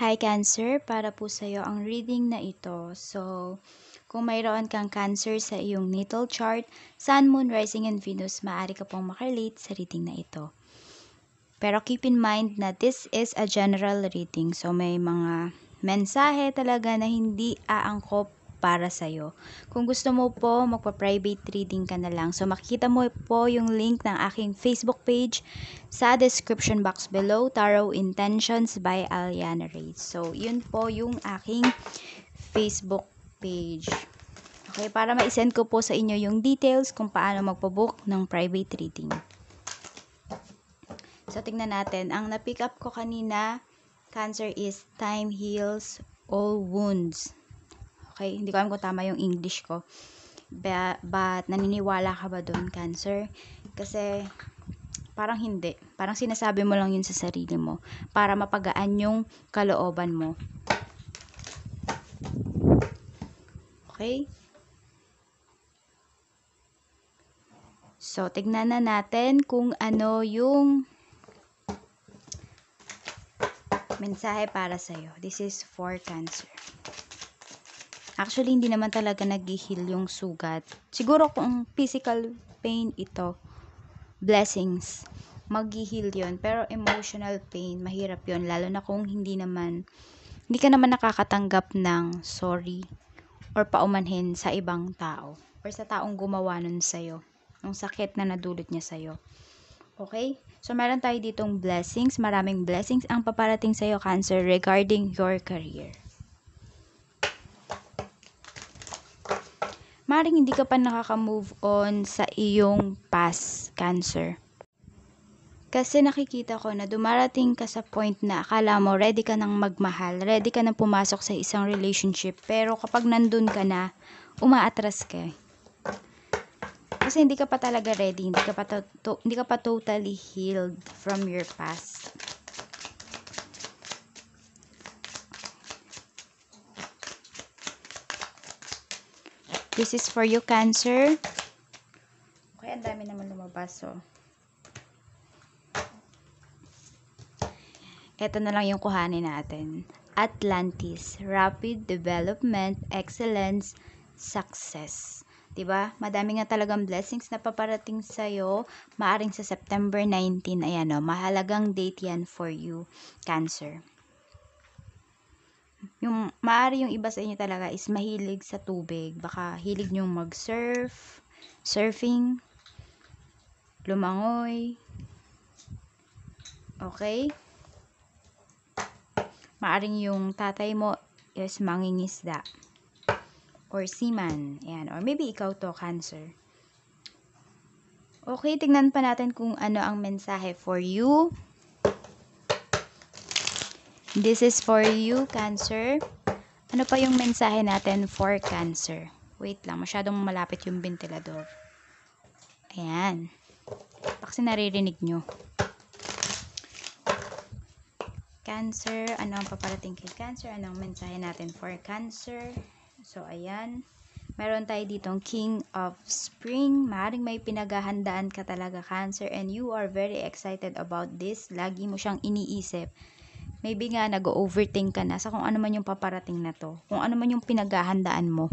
Hi Cancer, para po sa iyo ang reading na ito. So, kung mayroon kang cancer sa iyong natal chart, Sun, Moon, Rising, and Venus, maaari ka pong makarelate sa reading na ito. Pero keep in mind na this is a general reading. So, may mga mensahe talaga na hindi aangkop para sa iyo. Kung gusto mo po, magpa-private reading ka na lang. So makikita mo po yung link ng aking Facebook page sa description box below, Tarot Intentions by Aliana Reyes. So yun po yung aking Facebook page. Okay, para ma-send ko po sa inyo yung details kung paano magpabook ng private reading. So, tingnan natin. Ang na-pick up ko kanina, cancer is time heals all wounds. Okay? Hindi ko alam kung tama yung English ko. But, but naniniwala ka ba doon, Cancer? Kasi, parang hindi. Parang sinasabi mo lang yun sa sarili mo para mapagaan yung kalooban mo. Okay? So, tignan na natin kung ano yung mensahe para sa'yo. This is for Cancer. Actually, hindi naman talaga nag-heal yung sugat. Siguro kung physical pain ito, blessings, mag-heal yun. Pero emotional pain, mahirap yun. Lalo na kung hindi naman, hindi ka naman nakakatanggap ng sorry or paumanhin sa ibang tao or sa taong gumawa nun sa'yo. Yung sakit na nadulot niya sa'yo. Okay? So, meron tayo ditong blessings. Maraming blessings ang paparating sa'yo, Cancer, regarding your career. maring hindi ka pa nakaka-move on sa iyong past cancer. Kasi nakikita ko na dumarating ka sa point na akala mo ready ka nang magmahal, ready ka nang pumasok sa isang relationship, pero kapag nandun ka na, umaatras ka. Kasi hindi ka pa talaga ready, hindi ka pa, to- to- hindi ka pa totally healed from your past. This is for you, Cancer. Okay, ang dami naman lumabas, oh. Ito na lang yung kuhanin natin. Atlantis, Rapid Development, Excellence, Success. 'di ba? Madami nga talagang blessings na paparating sa iyo, maaring sa September 19. Ayan oh, mahalagang date 'yan for you, Cancer yung maari yung iba sa inyo talaga is mahilig sa tubig. Baka hilig nyo mag-surf, surfing, lumangoy. Okay? Maaring yung tatay mo is mangingisda or seaman. Ayan. Or maybe ikaw to, cancer. Okay, tignan pa natin kung ano ang mensahe for you. This is for you, Cancer. Ano pa yung mensahe natin for Cancer? Wait lang, masyadong malapit yung ventilador. Ayan. Kasi naririnig nyo. Cancer, ano ang paparating kay Cancer? Anong mensahe natin for Cancer? So, ayan. Meron tayo ditong King of Spring. Maring may pinaghahandaan ka talaga, Cancer, and you are very excited about this. Lagi mo siyang iniisip maybe nga nag-overthink ka na sa kung ano man yung paparating na to, kung ano man yung pinaghahandaan mo.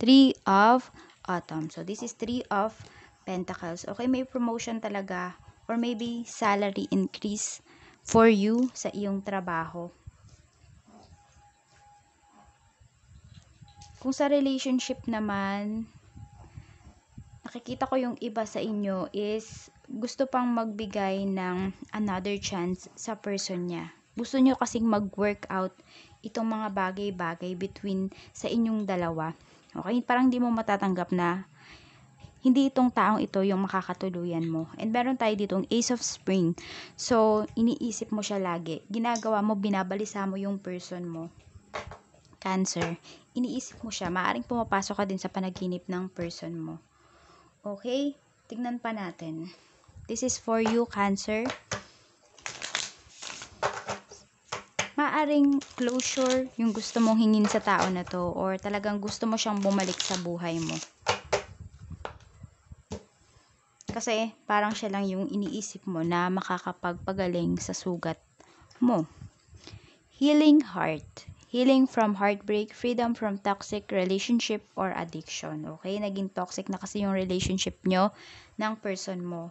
Three of Autumn. So, this is Three of Pentacles. Okay, may promotion talaga or maybe salary increase for you sa iyong trabaho. Kung sa relationship naman, nakikita ko yung iba sa inyo is gusto pang magbigay ng another chance sa person niya. Gusto niyo kasing mag work out itong mga bagay-bagay between sa inyong dalawa. Okay? Parang hindi mo matatanggap na hindi itong taong ito yung makakatuluyan mo. And meron tayo dito ditong Ace of Spring. So, iniisip mo siya lagi. Ginagawa mo, binabalisa mo yung person mo. Cancer. Iniisip mo siya. Maaring pumapasok ka din sa panaginip ng person mo. Okay? Tignan pa natin. This is for you, Cancer. Maaring closure yung gusto mong hingin sa tao na to or talagang gusto mo siyang bumalik sa buhay mo. Kasi parang siya lang yung iniisip mo na makakapagpagaling sa sugat mo. Healing heart. Healing from heartbreak, freedom from toxic relationship or addiction. Okay? Naging toxic na kasi yung relationship nyo ng person mo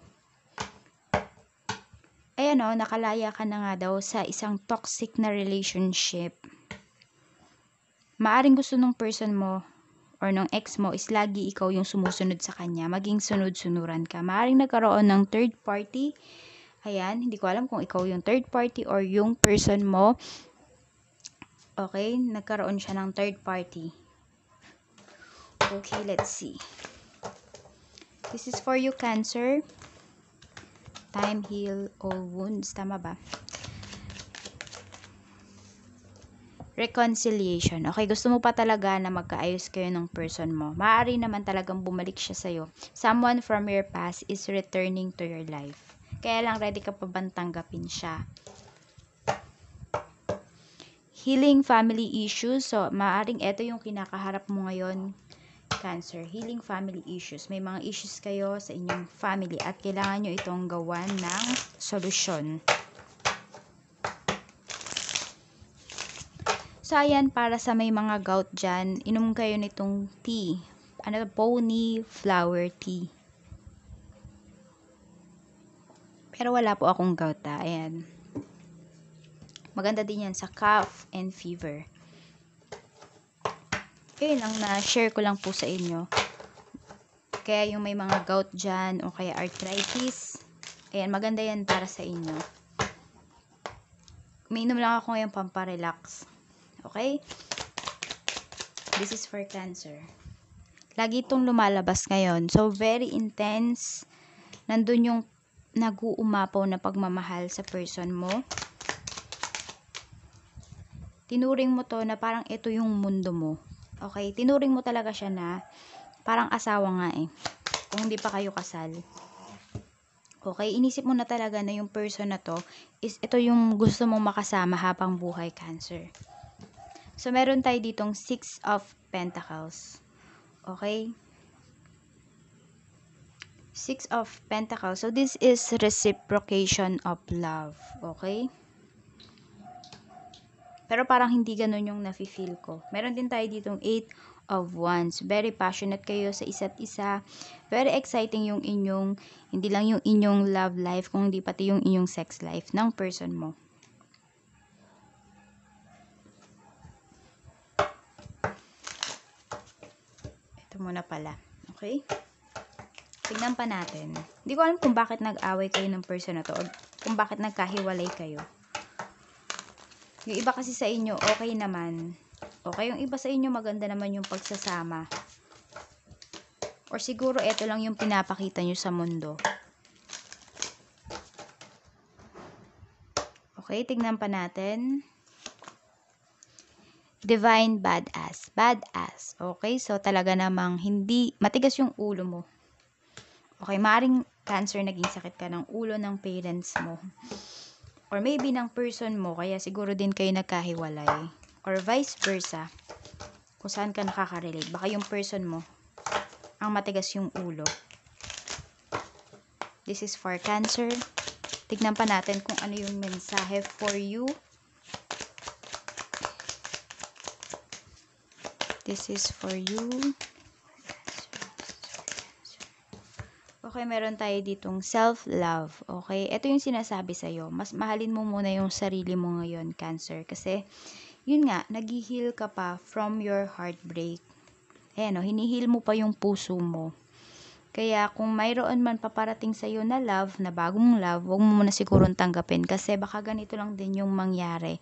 ay ano, nakalaya ka na nga daw sa isang toxic na relationship. Maaring gusto ng person mo or ng ex mo is lagi ikaw yung sumusunod sa kanya. Maging sunod-sunuran ka. Maaring nagkaroon ng third party. Ayan, hindi ko alam kung ikaw yung third party or yung person mo. Okay, nagkaroon siya ng third party. Okay, let's see. This is for you, Cancer. Cancer. Time heal all wounds. Tama ba? reconciliation. Okay, gusto mo pa talaga na magkaayos kayo ng person mo. Maaari naman talagang bumalik siya sa'yo. Someone from your past is returning to your life. Kaya lang ready ka pa bang tanggapin siya. Healing family issues. So, maaring ito yung kinakaharap mo ngayon cancer, healing family issues. May mga issues kayo sa inyong family at kailangan nyo itong gawan ng solusyon. So, ayan, para sa may mga gout dyan, inom kayo nitong tea. Ano, pony flower tea. Pero wala po akong gout ha. Ah. Ayan. Maganda din yan sa cough and fever. Ayun ang na-share ko lang po sa inyo. Kaya yung may mga gout dyan o kaya arthritis, ayan, maganda yan para sa inyo. Umiinom lang ako ngayon pamparelax. Okay? This is for cancer. Lagi itong lumalabas ngayon. So, very intense. Nandun yung nag-uumapaw na pagmamahal sa person mo. Tinuring mo to na parang ito yung mundo mo Okay, tinuring mo talaga siya na parang asawa nga eh. Kung hindi pa kayo kasal. Okay, inisip mo na talaga na yung person na to is ito yung gusto mong makasama habang buhay cancer. So, meron tayo ditong Six of Pentacles. Okay? Six of Pentacles. So, this is reciprocation of love. Okay? Pero parang hindi ganun yung nafe-feel ko. Meron din tayo ditong 8 of Wands. Very passionate kayo sa isa't isa. Very exciting yung inyong, hindi lang yung inyong love life, kundi pati yung inyong sex life ng person mo. Ito muna pala. Okay? Tignan pa natin. Hindi ko alam kung bakit nag-away kayo ng person na to o kung bakit nagkahiwalay kayo. Yung iba kasi sa inyo, okay naman. Okay, yung iba sa inyo, maganda naman yung pagsasama. Or siguro, ito lang yung pinapakita nyo sa mundo. Okay, tignan pa natin. Divine badass. Badass. Okay, so talaga namang hindi, matigas yung ulo mo. Okay, maaring cancer naging sakit ka ng ulo ng parents mo or maybe ng person mo kaya siguro din kayo nagkahiwalay or vice versa kung saan ka nakaka-relate baka yung person mo ang matigas yung ulo this is for cancer tignan pa natin kung ano yung mensahe for you this is for you Okay, meron tayo ditong self-love. Okay? Ito yung sinasabi sa sa'yo. Mas mahalin mo muna yung sarili mo ngayon, Cancer. Kasi, yun nga, nag ka pa from your heartbreak. Ayan, o, hinihil mo pa yung puso mo. Kaya kung mayroon man paparating sa sa'yo na love, na bagong love, huwag mo muna sigurong tanggapin kasi baka ganito lang din yung mangyari.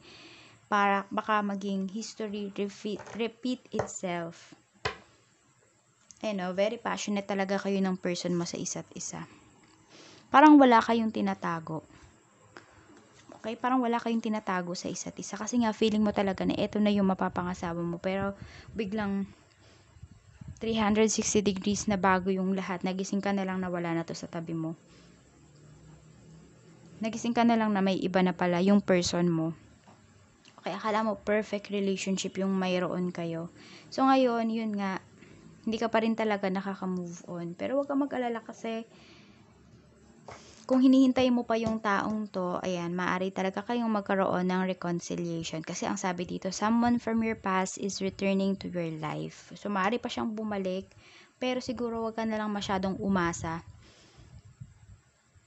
Para baka maging history repeat, repeat itself you know, very passionate talaga kayo ng person mo sa isa't isa. Parang wala kayong tinatago. Okay? Parang wala kayong tinatago sa isa't isa. Kasi nga, feeling mo talaga na eto na yung mapapangasawa mo. Pero, biglang 360 degrees na bago yung lahat. Nagising ka na lang na wala na to sa tabi mo. Nagising ka na lang na may iba na pala yung person mo. Okay, akala mo perfect relationship yung mayroon kayo. So, ngayon, yun nga, hindi ka pa rin talaga nakaka-move on. Pero huwag kang mag-alala kasi kung hinihintay mo pa yung taong to, ayan, maaari talaga kayong magkaroon ng reconciliation. Kasi ang sabi dito, someone from your past is returning to your life. So, maaari pa siyang bumalik, pero siguro huwag ka na lang masyadong umasa.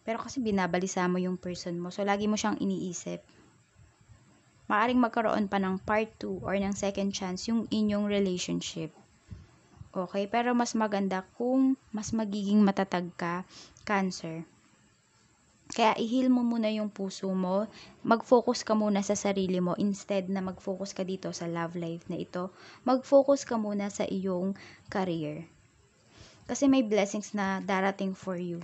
Pero kasi binabalisa mo yung person mo, so lagi mo siyang iniisip maaring magkaroon pa ng part 2 or ng second chance yung inyong relationship. Okay? Pero mas maganda kung mas magiging matatag ka, cancer. Kaya ihil mo muna yung puso mo, mag-focus ka muna sa sarili mo instead na mag-focus ka dito sa love life na ito. Mag-focus ka muna sa iyong career. Kasi may blessings na darating for you.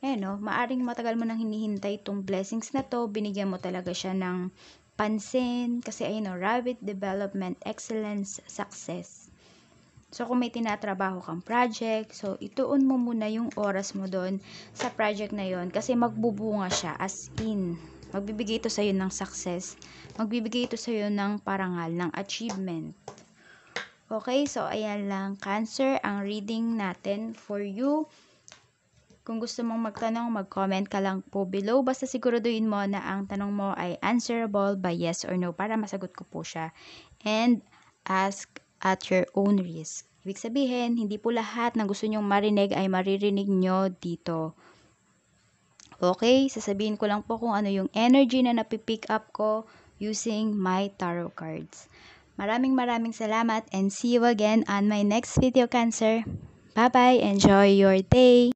Eh no, maaring matagal mo nang hinihintay itong blessings na to, binigyan mo talaga siya ng pansin kasi ayun no, rabbit development, excellence, success. So, kung may tinatrabaho kang project, so, ituon mo muna yung oras mo doon sa project na yon kasi magbubunga siya as in. Magbibigay ito sa'yo ng success. Magbibigay ito sa'yo ng parangal, ng achievement. Okay, so ayan lang, Cancer, ang reading natin for you. Kung gusto mong magtanong, mag-comment ka lang po below. Basta siguraduhin mo na ang tanong mo ay answerable by yes or no para masagot ko po siya. And ask at your own risk. Ibig sabihin, hindi po lahat na gusto nyong marinig ay maririnig nyo dito. Okay, sasabihin ko lang po kung ano yung energy na napipick up ko using my tarot cards. Maraming maraming salamat and see you again on my next video, Cancer. Bye-bye! Enjoy your day!